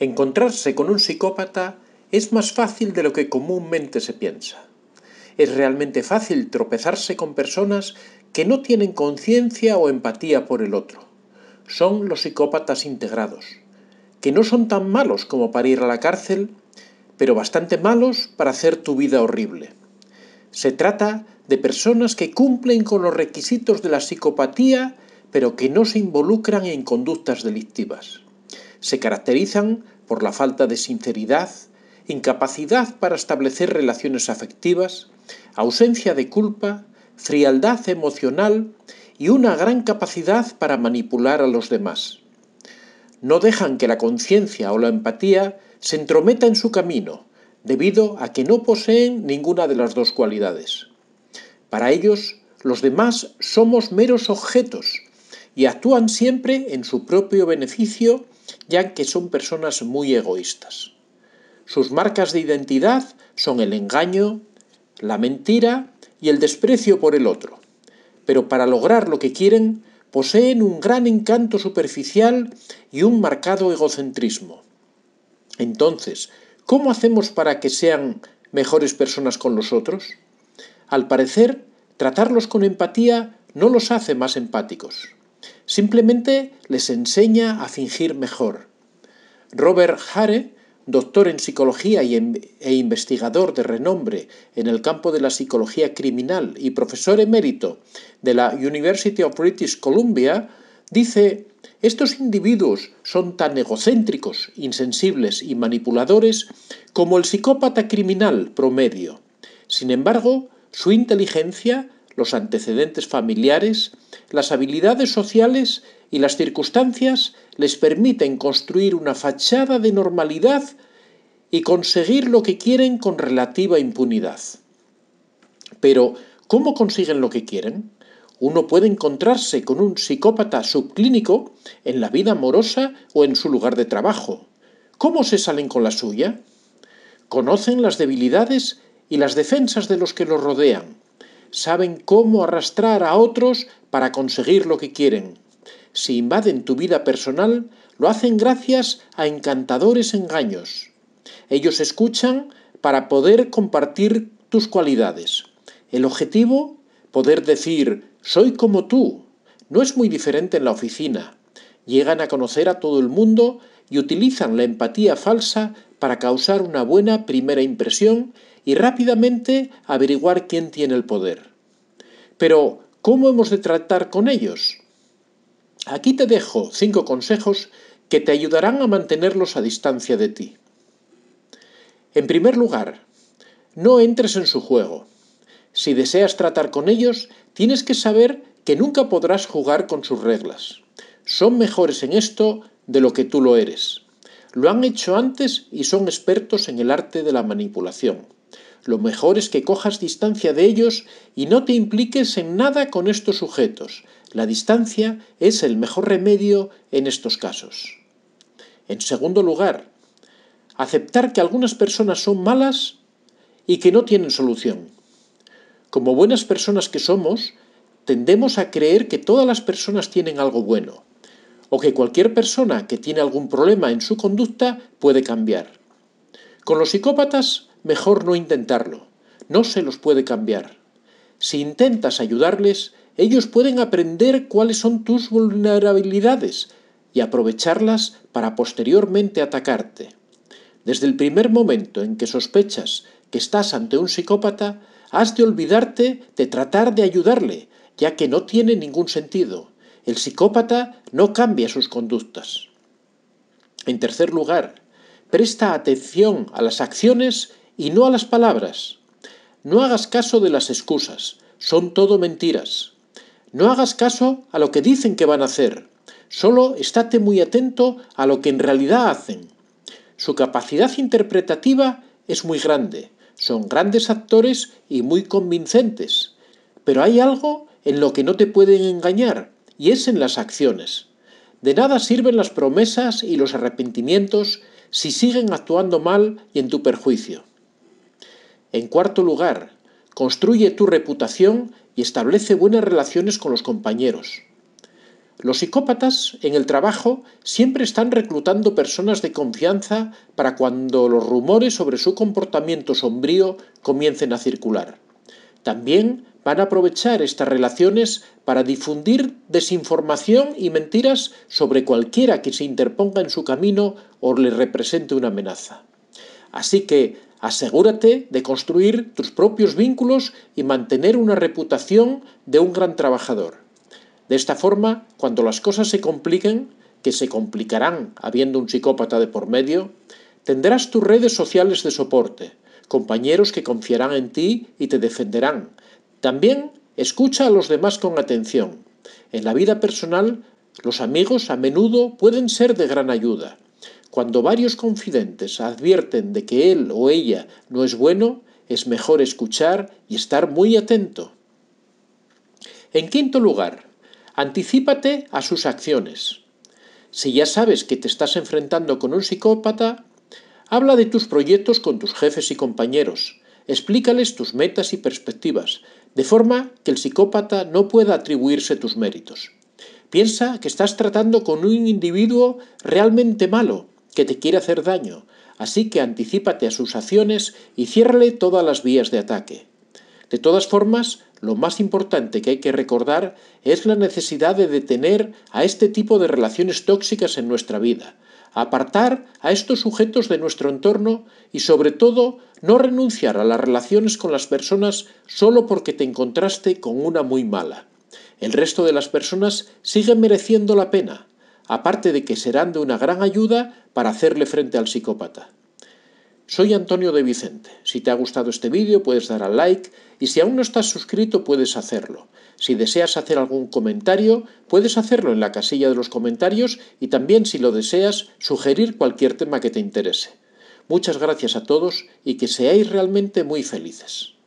Encontrarse con un psicópata es más fácil de lo que comúnmente se piensa. Es realmente fácil tropezarse con personas que no tienen conciencia o empatía por el otro. Son los psicópatas integrados, que no son tan malos como para ir a la cárcel, pero bastante malos para hacer tu vida horrible. Se trata de personas que cumplen con los requisitos de la psicopatía, pero que no se involucran en conductas delictivas se caracterizan por la falta de sinceridad, incapacidad para establecer relaciones afectivas, ausencia de culpa, frialdad emocional y una gran capacidad para manipular a los demás. No dejan que la conciencia o la empatía se entrometa en su camino, debido a que no poseen ninguna de las dos cualidades. Para ellos, los demás somos meros objetos y actúan siempre en su propio beneficio ya que son personas muy egoístas. Sus marcas de identidad son el engaño, la mentira y el desprecio por el otro. Pero para lograr lo que quieren, poseen un gran encanto superficial y un marcado egocentrismo. Entonces, ¿cómo hacemos para que sean mejores personas con los otros? Al parecer, tratarlos con empatía no los hace más empáticos. Simplemente les enseña a fingir mejor. Robert Hare, doctor en psicología e investigador de renombre en el campo de la psicología criminal y profesor emérito de la University of British Columbia, dice, estos individuos son tan egocéntricos, insensibles y manipuladores como el psicópata criminal promedio. Sin embargo, su inteligencia los antecedentes familiares, las habilidades sociales y las circunstancias les permiten construir una fachada de normalidad y conseguir lo que quieren con relativa impunidad. Pero, ¿cómo consiguen lo que quieren? Uno puede encontrarse con un psicópata subclínico en la vida amorosa o en su lugar de trabajo. ¿Cómo se salen con la suya? Conocen las debilidades y las defensas de los que los rodean saben cómo arrastrar a otros para conseguir lo que quieren. Si invaden tu vida personal, lo hacen gracias a encantadores engaños. Ellos escuchan para poder compartir tus cualidades. El objetivo, poder decir, soy como tú. No es muy diferente en la oficina. Llegan a conocer a todo el mundo y utilizan la empatía falsa para causar una buena primera impresión y rápidamente averiguar quién tiene el poder. Pero, ¿cómo hemos de tratar con ellos? Aquí te dejo cinco consejos que te ayudarán a mantenerlos a distancia de ti. En primer lugar, no entres en su juego. Si deseas tratar con ellos, tienes que saber que nunca podrás jugar con sus reglas. Son mejores en esto de lo que tú lo eres. Lo han hecho antes y son expertos en el arte de la manipulación. Lo mejor es que cojas distancia de ellos y no te impliques en nada con estos sujetos. La distancia es el mejor remedio en estos casos. En segundo lugar, aceptar que algunas personas son malas y que no tienen solución. Como buenas personas que somos, tendemos a creer que todas las personas tienen algo bueno, o que cualquier persona que tiene algún problema en su conducta puede cambiar. Con los psicópatas mejor no intentarlo. No se los puede cambiar. Si intentas ayudarles, ellos pueden aprender cuáles son tus vulnerabilidades y aprovecharlas para posteriormente atacarte. Desde el primer momento en que sospechas que estás ante un psicópata, has de olvidarte de tratar de ayudarle, ya que no tiene ningún sentido. El psicópata no cambia sus conductas. En tercer lugar, presta atención a las acciones y no a las palabras. No hagas caso de las excusas, son todo mentiras. No hagas caso a lo que dicen que van a hacer, solo estate muy atento a lo que en realidad hacen. Su capacidad interpretativa es muy grande, son grandes actores y muy convincentes, pero hay algo en lo que no te pueden engañar, y es en las acciones. De nada sirven las promesas y los arrepentimientos si siguen actuando mal y en tu perjuicio. En cuarto lugar, construye tu reputación y establece buenas relaciones con los compañeros. Los psicópatas en el trabajo siempre están reclutando personas de confianza para cuando los rumores sobre su comportamiento sombrío comiencen a circular. También van a aprovechar estas relaciones para difundir desinformación y mentiras sobre cualquiera que se interponga en su camino o le represente una amenaza. Así que Asegúrate de construir tus propios vínculos y mantener una reputación de un gran trabajador. De esta forma, cuando las cosas se compliquen, que se complicarán habiendo un psicópata de por medio, tendrás tus redes sociales de soporte, compañeros que confiarán en ti y te defenderán. También escucha a los demás con atención. En la vida personal, los amigos a menudo pueden ser de gran ayuda. Cuando varios confidentes advierten de que él o ella no es bueno, es mejor escuchar y estar muy atento. En quinto lugar, anticípate a sus acciones. Si ya sabes que te estás enfrentando con un psicópata, habla de tus proyectos con tus jefes y compañeros. Explícales tus metas y perspectivas, de forma que el psicópata no pueda atribuirse tus méritos. Piensa que estás tratando con un individuo realmente malo que te quiere hacer daño, así que anticípate a sus acciones y ciérrale todas las vías de ataque. De todas formas, lo más importante que hay que recordar es la necesidad de detener a este tipo de relaciones tóxicas en nuestra vida, apartar a estos sujetos de nuestro entorno y sobre todo no renunciar a las relaciones con las personas solo porque te encontraste con una muy mala. El resto de las personas siguen mereciendo la pena, aparte de que serán de una gran ayuda para hacerle frente al psicópata. Soy Antonio de Vicente. Si te ha gustado este vídeo puedes dar al like y si aún no estás suscrito puedes hacerlo. Si deseas hacer algún comentario puedes hacerlo en la casilla de los comentarios y también si lo deseas sugerir cualquier tema que te interese. Muchas gracias a todos y que seáis realmente muy felices.